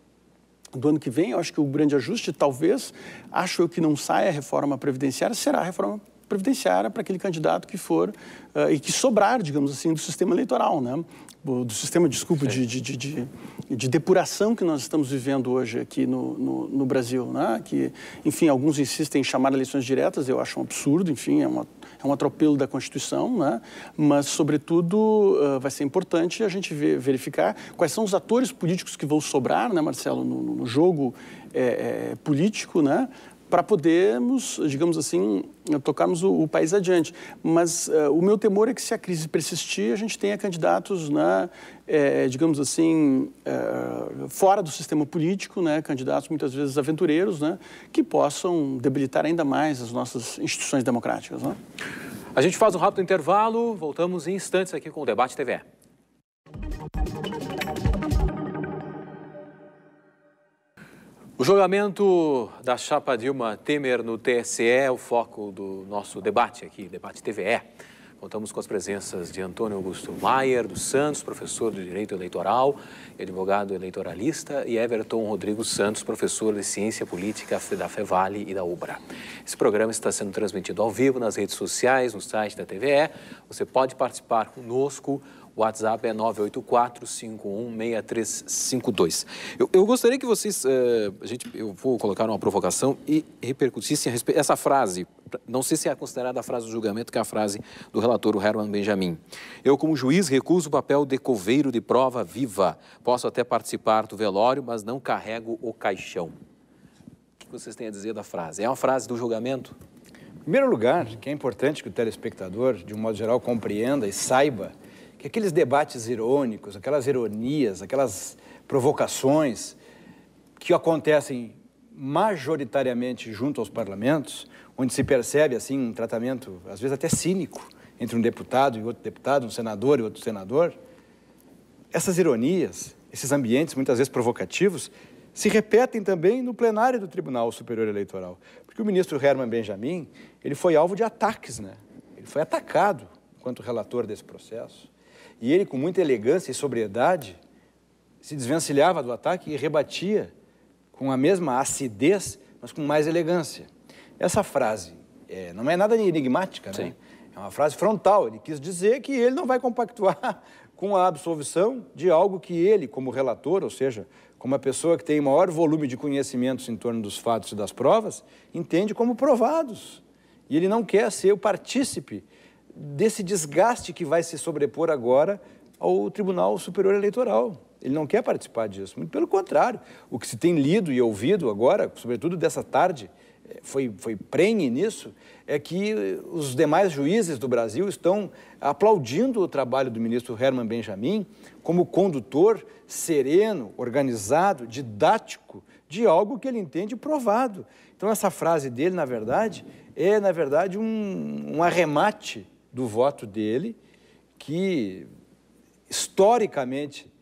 do ano que vem, eu acho que o grande ajuste, talvez, acho eu que não saia a reforma previdenciária, será a reforma previdenciária para aquele candidato que for uh, e que sobrar, digamos assim, do sistema eleitoral, né? do sistema, desculpa, de, de, de, de, depuração que nós estamos vivendo hoje aqui no, no, no, Brasil, né? que, enfim, alguns insistem em chamar eleições diretas, eu acho um absurdo, enfim, é, uma, é um atropelo da Constituição, né? mas, sobretudo, uh, vai ser importante a gente ver, verificar quais são os atores políticos que vão sobrar, né, Marcelo, no, no jogo é, é, político, né? para podermos, digamos assim, tocarmos o, o país adiante. Mas uh, o meu temor é que se a crise persistir, a gente tenha candidatos, né, é, digamos assim, é, fora do sistema político, né, candidatos muitas vezes aventureiros, né, que possam debilitar ainda mais as nossas instituições democráticas. Né? A gente faz um rápido intervalo, voltamos em instantes aqui com o Debate Música O julgamento da chapa Dilma Temer no TSE é o foco do nosso debate aqui, debate TVE. Contamos com as presenças de Antônio Augusto Maier dos Santos, professor de Direito Eleitoral, advogado eleitoralista, e Everton Rodrigues Santos, professor de Ciência Política da FEVALE e da UBRA. Esse programa está sendo transmitido ao vivo nas redes sociais, no site da TVE. Você pode participar conosco o WhatsApp é 984-516352. Eu, eu gostaria que vocês, eh, a gente, eu vou colocar uma provocação e repercutissem a respeito. Essa frase, não sei se é considerada a frase do julgamento, que é a frase do relator Herman Benjamin. Eu, como juiz, recuso o papel de coveiro de prova viva. Posso até participar do velório, mas não carrego o caixão. O que vocês têm a dizer da frase? É uma frase do julgamento? Em primeiro lugar, que é importante que o telespectador, de um modo geral, compreenda e saiba que aqueles debates irônicos, aquelas ironias, aquelas provocações que acontecem majoritariamente junto aos parlamentos, onde se percebe assim um tratamento às vezes até cínico entre um deputado e outro deputado, um senador e outro senador, essas ironias, esses ambientes muitas vezes provocativos, se repetem também no plenário do Tribunal Superior Eleitoral, porque o ministro Herman Benjamin, ele foi alvo de ataques, né? Ele foi atacado enquanto relator desse processo. E ele, com muita elegância e sobriedade, se desvencilhava do ataque e rebatia com a mesma acidez, mas com mais elegância. Essa frase é, não é nada enigmática, né? É uma frase frontal. Ele quis dizer que ele não vai compactuar com a absolvição de algo que ele, como relator, ou seja, como a pessoa que tem maior volume de conhecimentos em torno dos fatos e das provas, entende como provados. E ele não quer ser o partícipe desse desgaste que vai se sobrepor agora ao Tribunal Superior Eleitoral. Ele não quer participar disso. Muito pelo contrário, o que se tem lido e ouvido agora, sobretudo dessa tarde, eh, foi, foi prenhe nisso, é que os demais juízes do Brasil estão aplaudindo o trabalho do ministro Herman Benjamin como condutor sereno, organizado, didático de algo que ele entende provado. Então, essa frase dele, na verdade, é, na verdade, um, um arremate do voto dele, que historicamente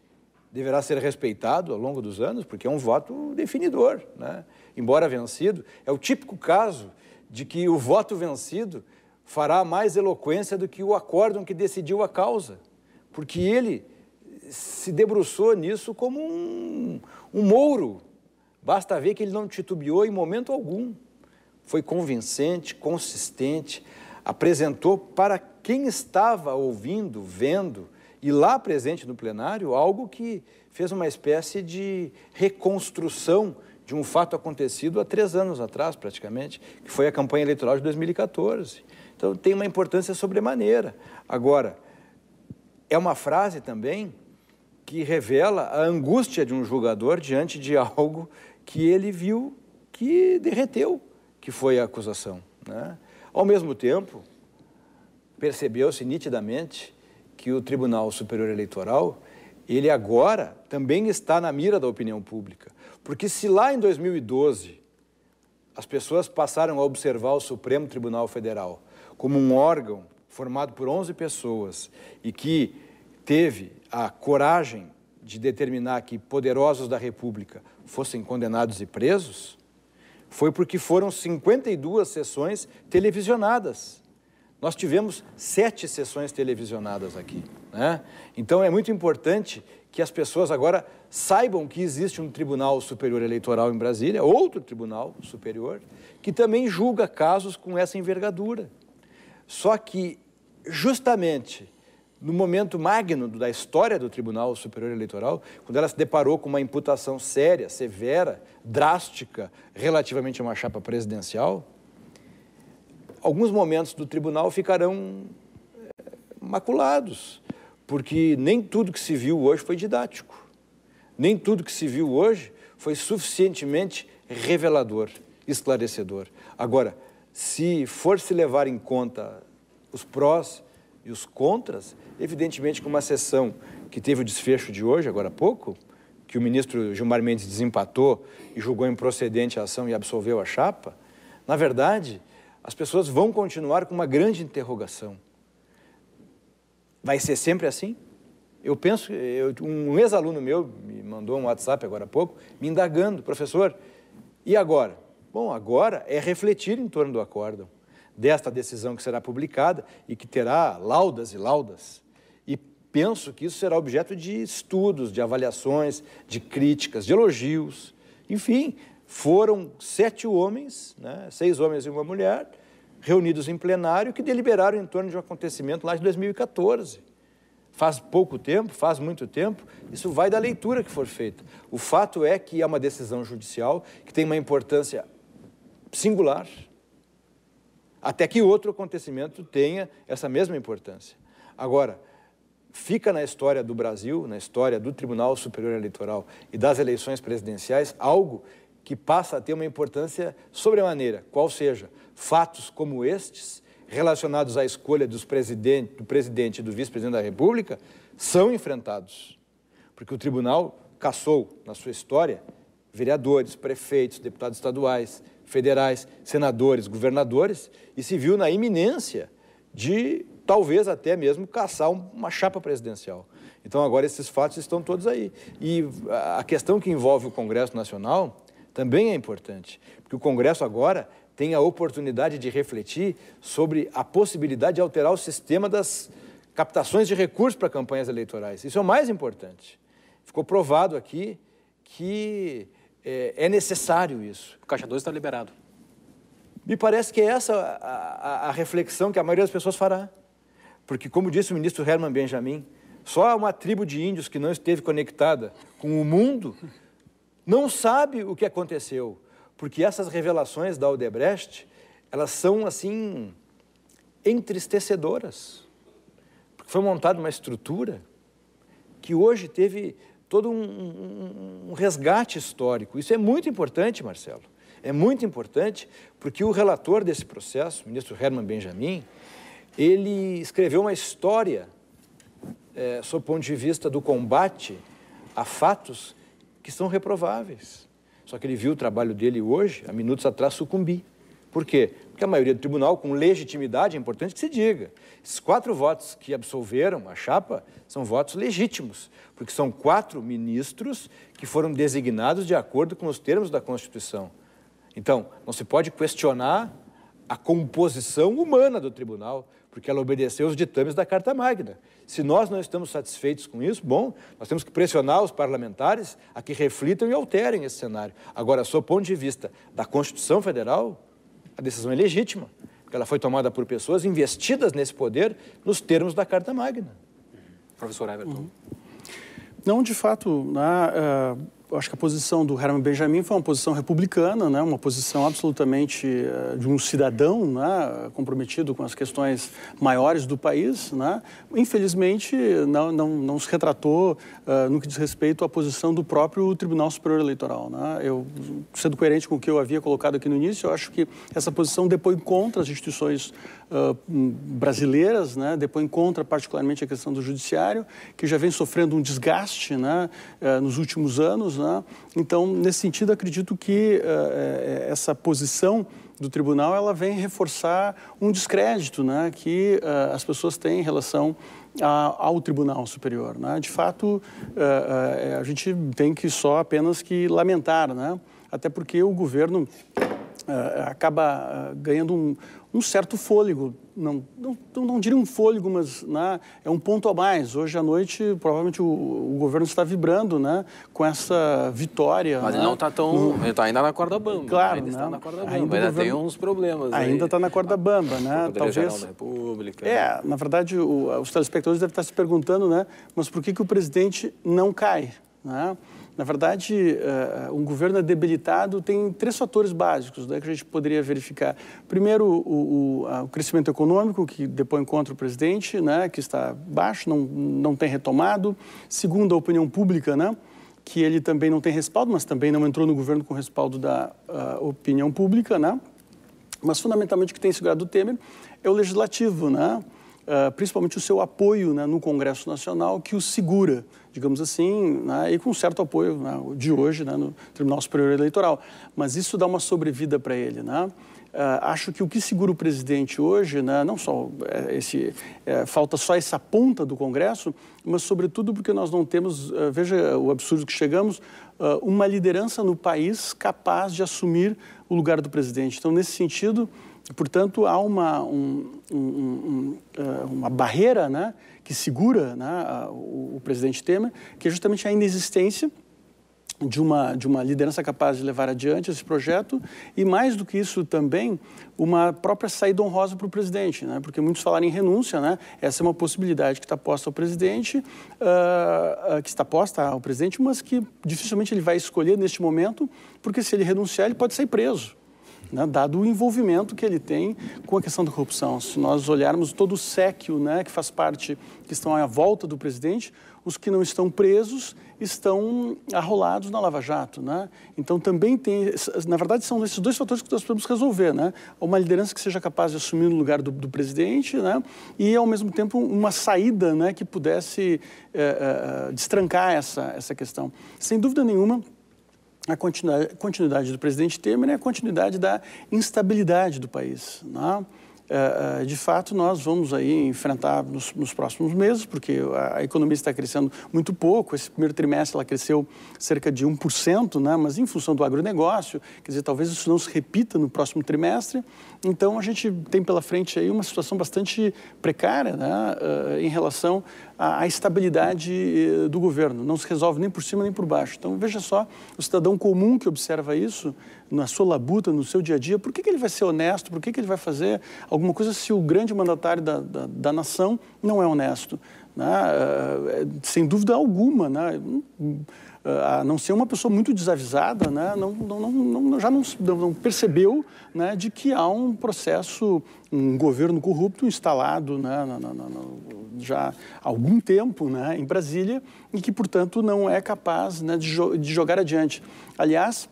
deverá ser respeitado ao longo dos anos, porque é um voto definidor, né? embora vencido. É o típico caso de que o voto vencido fará mais eloquência do que o acórdão que decidiu a causa, porque ele se debruçou nisso como um, um mouro. Basta ver que ele não titubeou em momento algum. Foi convincente, consistente, apresentou para quem estava ouvindo, vendo e lá presente no plenário algo que fez uma espécie de reconstrução de um fato acontecido há três anos atrás, praticamente, que foi a campanha eleitoral de 2014. Então tem uma importância sobremaneira. Agora, é uma frase também que revela a angústia de um julgador diante de algo que ele viu que derreteu, que foi a acusação. Né? Ao mesmo tempo, percebeu-se nitidamente que o Tribunal Superior Eleitoral, ele agora também está na mira da opinião pública. Porque se lá em 2012 as pessoas passaram a observar o Supremo Tribunal Federal como um órgão formado por 11 pessoas e que teve a coragem de determinar que poderosos da República fossem condenados e presos, foi porque foram 52 sessões televisionadas. Nós tivemos sete sessões televisionadas aqui. Né? Então é muito importante que as pessoas agora saibam que existe um Tribunal Superior Eleitoral em Brasília, outro Tribunal Superior, que também julga casos com essa envergadura. Só que, justamente, no momento magno da história do Tribunal Superior Eleitoral, quando ela se deparou com uma imputação séria, severa, drástica, relativamente a uma chapa presidencial, alguns momentos do tribunal ficarão eh, maculados, porque nem tudo que se viu hoje foi didático. Nem tudo que se viu hoje foi suficientemente revelador, esclarecedor. Agora, se for se levar em conta os prós e os contras, Evidentemente, com uma sessão que teve o desfecho de hoje, agora há pouco, que o ministro Gilmar Mendes desempatou e julgou improcedente a ação e absolveu a chapa, na verdade, as pessoas vão continuar com uma grande interrogação. Vai ser sempre assim? Eu penso, eu, um ex-aluno meu me mandou um WhatsApp agora há pouco, me indagando, professor, e agora? Bom, agora é refletir em torno do acórdão, desta decisão que será publicada e que terá laudas e laudas penso que isso será objeto de estudos, de avaliações, de críticas, de elogios. Enfim, foram sete homens, né, seis homens e uma mulher, reunidos em plenário, que deliberaram em torno de um acontecimento lá de 2014. Faz pouco tempo, faz muito tempo, isso vai da leitura que for feita. O fato é que é uma decisão judicial que tem uma importância singular, até que outro acontecimento tenha essa mesma importância. Agora, fica na história do Brasil, na história do Tribunal Superior Eleitoral e das eleições presidenciais, algo que passa a ter uma importância sobremaneira, qual seja fatos como estes, relacionados à escolha presidente, do presidente e do vice-presidente da República, são enfrentados. Porque o tribunal caçou, na sua história, vereadores, prefeitos, deputados estaduais, federais, senadores, governadores, e se viu na iminência de talvez até mesmo caçar uma chapa presidencial. Então, agora, esses fatos estão todos aí. E a questão que envolve o Congresso Nacional também é importante, porque o Congresso agora tem a oportunidade de refletir sobre a possibilidade de alterar o sistema das captações de recursos para campanhas eleitorais. Isso é o mais importante. Ficou provado aqui que é, é necessário isso. O Caixa 2 está liberado. Me parece que é essa a, a, a reflexão que a maioria das pessoas fará. Porque, como disse o ministro Herman Benjamin, só uma tribo de índios que não esteve conectada com o mundo não sabe o que aconteceu. Porque essas revelações da Odebrecht, elas são, assim, entristecedoras. Porque foi montada uma estrutura que hoje teve todo um, um, um, resgate histórico. Isso é muito importante, Marcelo. É muito importante porque o relator desse processo, o ministro Herman Benjamin, ele escreveu uma história, é, sob o ponto de vista do combate a fatos que são reprováveis. Só que ele viu o trabalho dele hoje, há minutos atrás, sucumbir. Por quê? Porque a maioria do tribunal, com legitimidade, é importante que se diga. Esses quatro votos que absolveram a chapa são votos legítimos, porque são quatro ministros que foram designados de acordo com os termos da Constituição. Então, não se pode questionar a composição humana do tribunal, porque ela obedeceu os ditames da Carta Magna. Se nós não estamos satisfeitos com isso, bom, nós temos que pressionar os parlamentares a que reflitam e alterem esse cenário. Agora, sob ponto de vista da Constituição Federal, a decisão é legítima, porque ela foi tomada por pessoas investidas nesse poder nos termos da Carta Magna. Professor Everton. Uhum. Não, de fato, na, uh, acho que a posição do Herman Benjamin foi uma posição republicana, né? uma posição absolutamente uh, de um cidadão né? comprometido com as questões maiores do país. Né? Infelizmente, não, não, não se retratou uh, no que diz respeito à posição do próprio Tribunal Superior Eleitoral. Né? Eu, sendo coerente com o que eu havia colocado aqui no início, eu acho que essa posição depõe contra as instituições Uh, brasileiras, né, depõe contra particularmente a questão do judiciário, que já vem sofrendo um desgaste né, uh, nos últimos anos, né, né? Então, nesse sentido, acredito que uh, essa posição do tribunal ela vem reforçar um descrédito né, que uh, as pessoas têm em relação a, ao Tribunal Superior. Né? De fato, uh, a gente tem que só apenas que lamentar, né? até porque o governo acaba ganhando um, um certo fôlego, não, não, não diria um fôlego, mas né, é um ponto a mais. Hoje à noite, provavelmente, o, o governo está vibrando né, com essa vitória. Mas né? ele não está tão. Ele está ainda na corda bamba. Né? Claro. Ainda está na corda bamba. Ainda, ainda governo... tem uns problemas. Ainda está na corda bamba, né? Talvez. Da República. É, na verdade, o, os telespectadores devem estar se perguntando, né? Mas por que, que o presidente não cai? Né? Na verdade, eh, um governo debilitado tem três fatores básicos né, que a gente poderia verificar. Primeiro, o, o, o crescimento econômico, que depois encontra o presidente, né, que está baixo, não, não tem retomado. Segundo, a opinião pública, né, que ele também não tem respaldo, mas também não entrou no governo com respaldo da opinião pública. Né. Mas, fundamentalmente, o que tem segurado o Temer é o legislativo, né, eh, principalmente o seu apoio né, no Congresso Nacional, que o segura digamos assim, né, e com certo apoio né, de hoje né, no Tribunal Superior Eleitoral. Mas isso dá uma sobrevida para ele. Né? Uh, acho que o que segura o presidente hoje, né, não só é, esse, é, falta só essa ponta do Congresso, mas sobretudo porque nós não temos, uh, veja o absurdo que chegamos, uh, uma liderança no país capaz de assumir o lugar do presidente. Então, nesse sentido, portanto, há uma, um, um, um, uma barreira, né? que segura né, o, o presidente Temer, que é justamente a inexistência de uma, de uma liderança capaz de levar adiante esse projeto e, mais do que isso, também uma própria saída honrosa para o presidente, né? porque muitos falaram em renúncia, né? essa é uma possibilidade que está posta ao presidente, uh, uh, que está posta ao presidente, mas que dificilmente ele vai escolher neste momento, porque se ele renunciar, ele pode ser preso né, dado o envolvimento que ele tem com a questão da corrupção. Se nós olharmos todo o séquio né, que faz parte, que estão à volta do presidente, os que não estão presos estão arrolados na Lava Jato. Né? Então também tem, na verdade, são esses dois fatores que nós podemos resolver. Né? Uma liderança que seja capaz de assumir no lugar do, do presidente né? e, ao mesmo tempo, uma saída né, que pudesse é, é, destrancar essa, essa questão. Sem dúvida nenhuma, a continuidade do presidente Temer é a continuidade da instabilidade do país. Né? É, é, de fato, nós vamos aí enfrentar nos, nos, próximos meses, porque a, economia está crescendo muito pouco. Esse primeiro trimestre ela cresceu cerca de 1%, né? mas em função do agronegócio, quer dizer, talvez isso não se repita no próximo trimestre. Então, a gente tem pela frente aí uma situação bastante precária né? É, em relação a, a estabilidade eh, do governo. Não se resolve nem por cima nem por baixo. Então, veja só, o cidadão comum que observa isso, na sua labuta, no seu dia a dia, por que, que ele vai ser honesto? Por que, que ele vai fazer alguma coisa se o grande mandatário da, da, da nação não é honesto? Né? Eh, eh, sem dúvida alguma, né? a não ser uma pessoa muito desavisada, né, não, não, não, já não, percebeu né, de que há um processo, um governo corrupto instalado né, na, na, na, já há algum tempo né, em Brasília e que, portanto, não é capaz né, de, jo de jogar adiante. Aliás,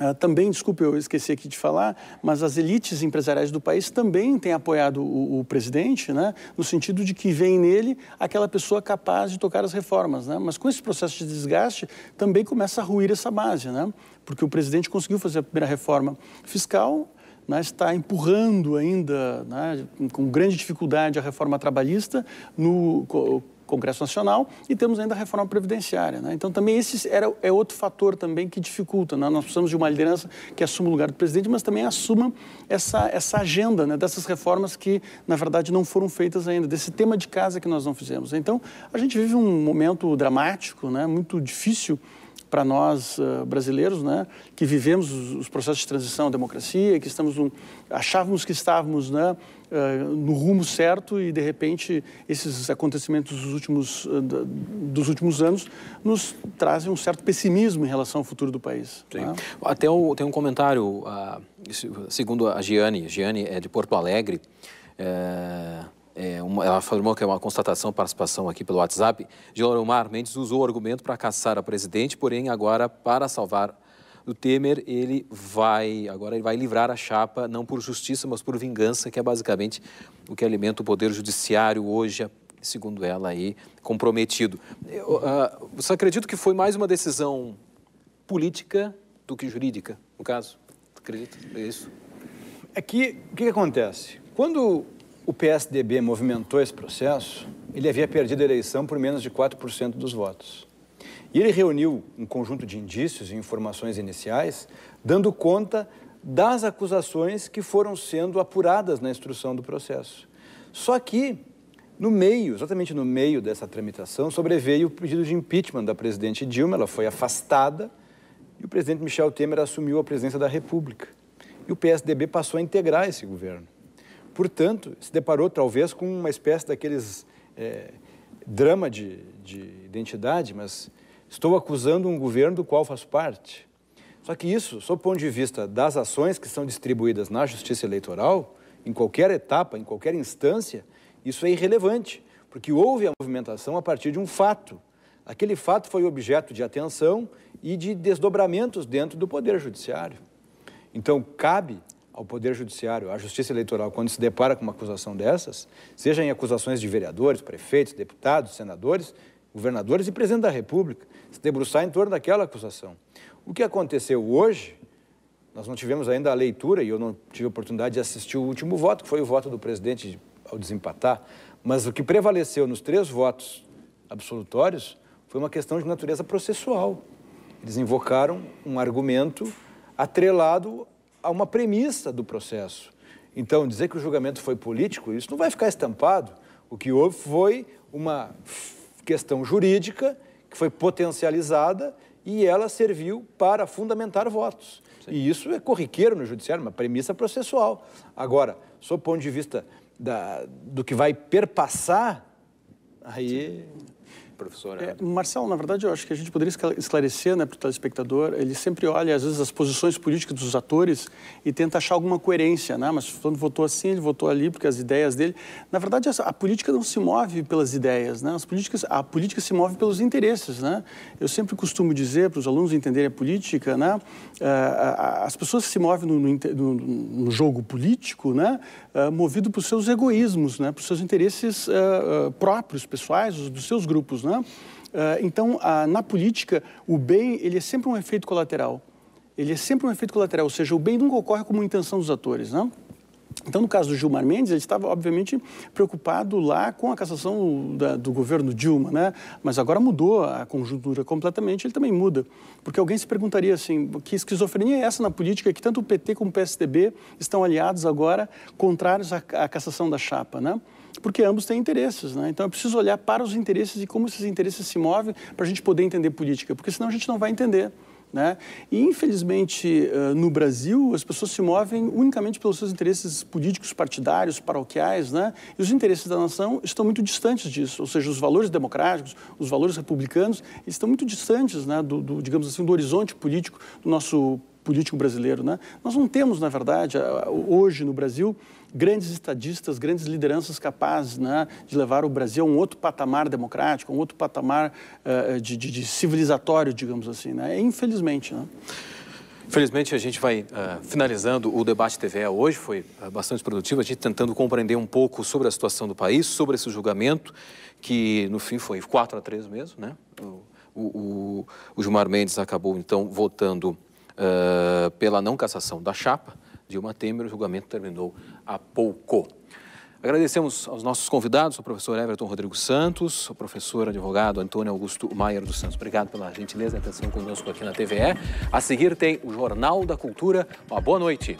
Uh, também, desculpe, eu esqueci aqui de falar, mas as elites empresariais do país também têm apoiado o, o, presidente, né, no sentido de que vem nele aquela pessoa capaz de tocar as reformas. Né? Mas com esse processo de desgaste, também começa a ruir essa base, né? porque o presidente conseguiu fazer a primeira reforma fiscal, né, está empurrando ainda, né, com grande dificuldade, a reforma trabalhista, no, Congresso Nacional e temos ainda a reforma previdenciária. Né? Então, também esse era, é outro fator também que dificulta. Né? Nós precisamos de uma liderança que assuma o lugar do presidente, mas também assuma essa, essa agenda né? dessas reformas que, na verdade, não foram feitas ainda, desse tema de casa que nós não fizemos. Então, a gente vive um momento dramático, né? muito difícil para nós uh, brasileiros, né, que vivemos os, os processos de transição à democracia, que estamos um, achávamos que estávamos, né, uh, no rumo certo e, de repente, esses acontecimentos dos últimos, uh, dos últimos anos nos trazem um certo pessimismo em relação ao futuro do país. Sim. Até né? o, ah, tem um comentário, uh, segundo a Giane, Giane é de Porto Alegre, é... É uma, ela afirmou que é uma constatação, participação aqui pelo WhatsApp. Gilmar Mendes usou o argumento para caçar a presidente, porém agora para salvar do Temer, ele vai, agora ele vai livrar a chapa, não por justiça, mas por vingança, que é basicamente o que alimenta o Poder Judiciário hoje, segundo ela, aí, comprometido. Eu, uh, você acredita que foi mais uma decisão política do que jurídica, no caso? Acredita nisso? É, é que, o que, que acontece? Quando o PSDB movimentou esse processo, ele havia perdido a eleição por menos de 4% dos votos. E ele reuniu um conjunto de indícios e informações iniciais, dando conta das acusações que foram sendo apuradas na instrução do processo. Só que, no meio, exatamente no meio dessa tramitação, sobreveio o pedido de impeachment da presidente Dilma, ela foi afastada e o presidente Michel Temer assumiu a presidência da República. E o PSDB passou a integrar esse governo. Portanto, se deparou talvez com uma espécie daqueles é, drama de, de identidade, mas Estou acusando um governo do qual faço parte. Só que isso, sob o ponto de vista das ações que são distribuídas na justiça eleitoral, em qualquer etapa, em qualquer instância, isso é irrelevante, porque houve a movimentação a partir de um fato. Aquele fato foi objeto de atenção e de desdobramentos dentro do Poder Judiciário. Então, cabe ao Poder Judiciário, à Justiça Eleitoral, quando se depara com uma acusação dessas, seja em acusações de vereadores, prefeitos, deputados, senadores, governadores e presidente da República, se debruçar em torno daquela acusação. O que aconteceu hoje, nós não tivemos ainda a leitura, e eu não tive oportunidade de assistir o último voto, que foi o voto do presidente ao desempatar, mas o que prevaleceu nos três votos absolutórios foi uma questão de natureza processual. Eles invocaram um argumento atrelado a uma premissa do processo. Então, dizer que o julgamento foi político, isso não vai ficar estampado. O que houve foi uma questão jurídica, que foi potencializada e ela serviu para fundamentar votos. Sim. E isso é corriqueiro no judiciário, uma premissa processual. Agora, sob o ponto de vista da, do que vai perpassar, aí. Sim professora? Né? É, Marcelo, na verdade, eu acho que a gente poderia esclarecer né, para o telespectador, ele sempre olha, às vezes, as posições políticas dos atores e tenta achar alguma coerência, né? Mas quando votou assim, ele votou ali, porque as ideias dele... Na verdade, a, a política não se move pelas ideias, né? As políticas, a política se move pelos interesses, né? Eu sempre costumo dizer para os alunos entenderem a política, né? É, as pessoas se movem no, no, no jogo político, né? É, movido por seus egoísmos, né? Por seus interesses uh, próprios, pessoais, dos seus grupos, né? Né? Ah, então, na política, o bem ele é sempre um efeito colateral. Ele é sempre um efeito colateral, ou seja, o bem nunca ocorre como intenção dos atores. Né? Então, no caso do Gilmar Mendes, ele estava, obviamente, preocupado lá com a cassação da, do governo Dilma, né? Mas agora mudou a conjuntura completamente, ele também muda. Porque alguém se perguntaria assim, que esquizofrenia é essa na política que tanto o PT como o PSDB estão aliados agora, contrários à, à cassação da chapa, né? porque ambos têm interesses, né? Então é preciso olhar para os interesses e como esses interesses se movem para a gente poder entender política, porque senão a gente não vai entender. Né? E, infelizmente, eh, no Brasil, as pessoas se movem unicamente pelos seus interesses políticos, partidários, paroquiais, né? e os interesses da nação estão muito distantes disso, ou seja, os valores democráticos, os valores republicanos, estão muito distantes né? do, do, digamos assim, do horizonte político do nosso político brasileiro. Né? Nós não temos, na verdade, hoje no Brasil, grandes estadistas, grandes lideranças capazes né, de levar o Brasil a um outro patamar democrático, um outro patamar uh, de, de, de, civilizatório, digamos assim. Né? Infelizmente. Né? Infelizmente, a gente vai uh, finalizando o debate TV hoje, foi uh, bastante produtivo, a gente tentando compreender um pouco sobre a situação do país, sobre esse julgamento, que no fim foi 4 a 3 mesmo, né? O, o, o Gilmar Mendes acabou, então, votando uh, pela não cassação da chapa, Dilma Temer. O julgamento terminou há pouco. Agradecemos aos nossos convidados, o professor Everton Rodrigo Santos, o professor advogado Antônio Augusto Maier dos Santos. Obrigado pela gentileza e atenção conosco aqui na TVE. A seguir tem o Jornal da Cultura. Uma boa noite.